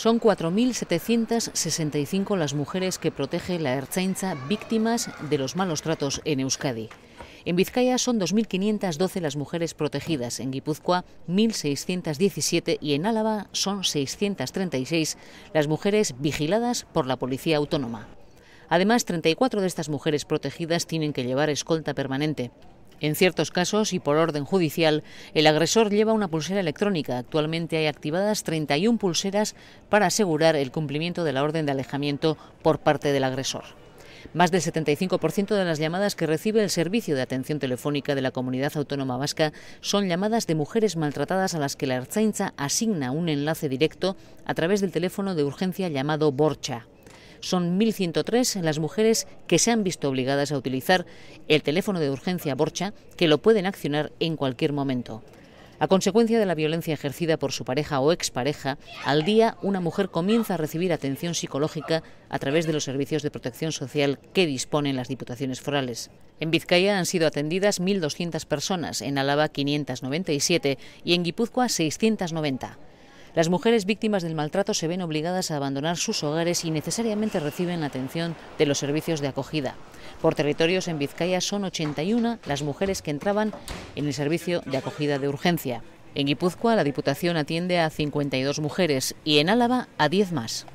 Son 4.765 las mujeres que protege la Erzaintza víctimas de los malos tratos en Euskadi. En Vizcaya son 2.512 las mujeres protegidas, en Guipúzcoa 1.617 y en Álava son 636 las mujeres vigiladas por la Policía Autónoma. Además, 34 de estas mujeres protegidas tienen que llevar escolta permanente. En ciertos casos y por orden judicial, el agresor lleva una pulsera electrónica. Actualmente hay activadas 31 pulseras para asegurar el cumplimiento de la orden de alejamiento por parte del agresor. Más del 75% de las llamadas que recibe el Servicio de Atención Telefónica de la Comunidad Autónoma Vasca son llamadas de mujeres maltratadas a las que la Arzainza asigna un enlace directo a través del teléfono de urgencia llamado Borcha son 1.103 las mujeres que se han visto obligadas a utilizar el teléfono de urgencia Borcha, que lo pueden accionar en cualquier momento. A consecuencia de la violencia ejercida por su pareja o expareja, al día una mujer comienza a recibir atención psicológica a través de los servicios de protección social que disponen las diputaciones forales. En Vizcaya han sido atendidas 1.200 personas, en Álava 597 y en Guipúzcoa 690. Las mujeres víctimas del maltrato se ven obligadas a abandonar sus hogares y necesariamente reciben la atención de los servicios de acogida. Por territorios en Vizcaya son 81 las mujeres que entraban en el servicio de acogida de urgencia. En Guipúzcoa la Diputación atiende a 52 mujeres y en Álava a 10 más.